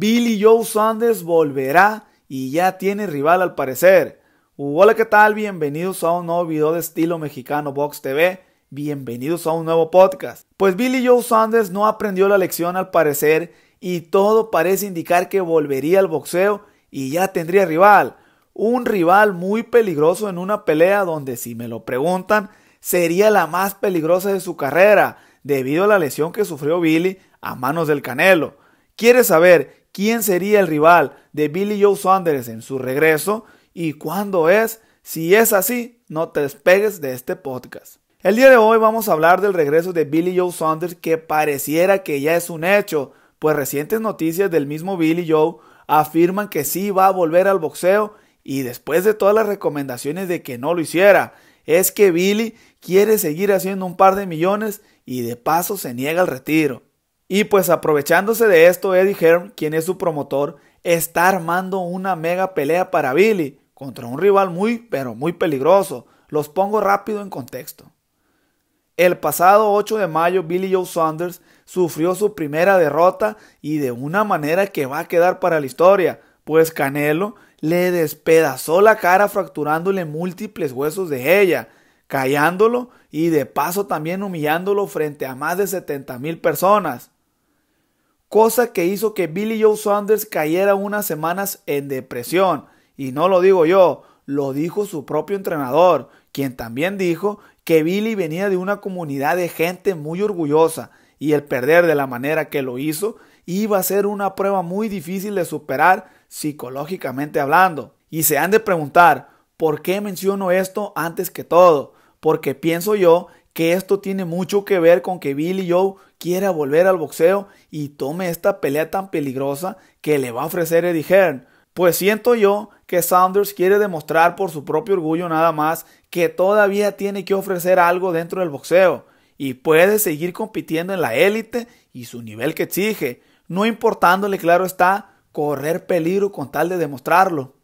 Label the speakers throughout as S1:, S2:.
S1: Billy Joe Saunders volverá y ya tiene rival al parecer. Hola, ¿qué tal? Bienvenidos a un nuevo video de estilo mexicano Box TV. Bienvenidos a un nuevo podcast. Pues Billy Joe Saunders no aprendió la lección al parecer y todo parece indicar que volvería al boxeo y ya tendría rival. Un rival muy peligroso en una pelea donde, si me lo preguntan, sería la más peligrosa de su carrera debido a la lesión que sufrió Billy a manos del Canelo. ¿Quieres saber quién sería el rival de Billy Joe Saunders en su regreso y cuándo es. Si es así, no te despegues de este podcast. El día de hoy vamos a hablar del regreso de Billy Joe Saunders que pareciera que ya es un hecho, pues recientes noticias del mismo Billy Joe afirman que sí va a volver al boxeo y después de todas las recomendaciones de que no lo hiciera, es que Billy quiere seguir haciendo un par de millones y de paso se niega al retiro. Y pues aprovechándose de esto, Eddie Hearn, quien es su promotor, está armando una mega pelea para Billy contra un rival muy, pero muy peligroso. Los pongo rápido en contexto. El pasado 8 de mayo, Billy Joe Saunders sufrió su primera derrota y de una manera que va a quedar para la historia, pues Canelo le despedazó la cara fracturándole múltiples huesos de ella, callándolo y de paso también humillándolo frente a más de 70 mil personas cosa que hizo que Billy Joe Saunders cayera unas semanas en depresión. Y no lo digo yo, lo dijo su propio entrenador, quien también dijo que Billy venía de una comunidad de gente muy orgullosa y el perder de la manera que lo hizo iba a ser una prueba muy difícil de superar psicológicamente hablando. Y se han de preguntar, ¿por qué menciono esto antes que todo? Porque pienso yo que esto tiene mucho que ver con que Billy Joe quiera volver al boxeo y tome esta pelea tan peligrosa que le va a ofrecer Eddie Hearn. Pues siento yo que Saunders quiere demostrar por su propio orgullo nada más que todavía tiene que ofrecer algo dentro del boxeo y puede seguir compitiendo en la élite y su nivel que exige, no importándole, claro está, correr peligro con tal de demostrarlo.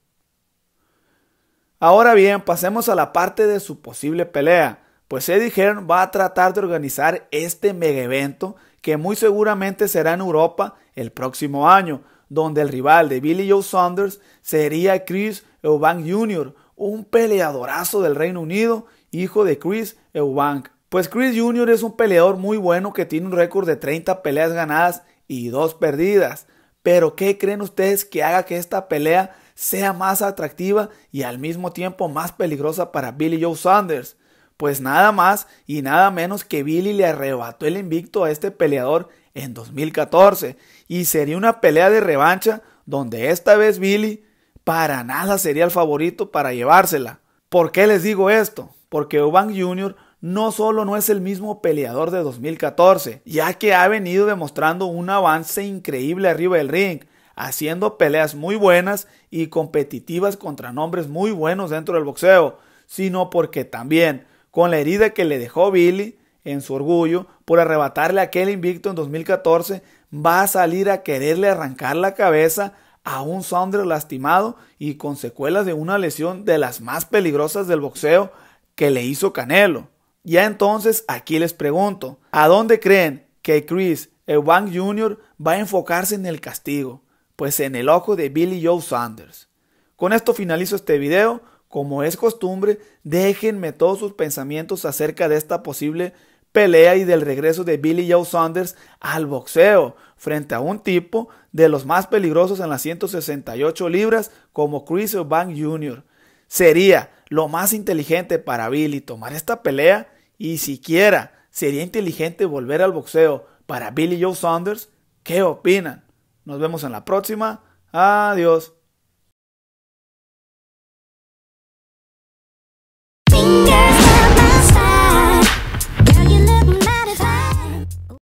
S1: Ahora bien, pasemos a la parte de su posible pelea. Pues Eddie Hearn va a tratar de organizar este mega evento que muy seguramente será en Europa el próximo año, donde el rival de Billy Joe Saunders sería Chris Eubank Jr., un peleadorazo del Reino Unido, hijo de Chris Eubank. Pues Chris Jr. es un peleador muy bueno que tiene un récord de 30 peleas ganadas y 2 perdidas. Pero ¿qué creen ustedes que haga que esta pelea sea más atractiva y al mismo tiempo más peligrosa para Billy Joe Saunders? Pues nada más y nada menos que Billy le arrebató el invicto a este peleador en 2014 y sería una pelea de revancha donde esta vez Billy para nada sería el favorito para llevársela. ¿Por qué les digo esto? Porque ubang Jr. no solo no es el mismo peleador de 2014, ya que ha venido demostrando un avance increíble arriba del ring, haciendo peleas muy buenas y competitivas contra nombres muy buenos dentro del boxeo, sino porque también con la herida que le dejó Billy en su orgullo por arrebatarle aquel invicto en 2014, va a salir a quererle arrancar la cabeza a un Saunders lastimado y con secuelas de una lesión de las más peligrosas del boxeo que le hizo Canelo. Ya entonces aquí les pregunto, ¿a dónde creen que Chris Eubank Jr. va a enfocarse en el castigo? Pues en el ojo de Billy Joe Saunders. Con esto finalizo este video como es costumbre, déjenme todos sus pensamientos acerca de esta posible pelea y del regreso de Billy Joe Saunders al boxeo frente a un tipo de los más peligrosos en las 168 libras como Chris Bank Jr. Sería lo más inteligente para Billy tomar esta pelea y siquiera sería inteligente volver al boxeo para Billy Joe Saunders. ¿Qué opinan? Nos vemos en la próxima. Adiós.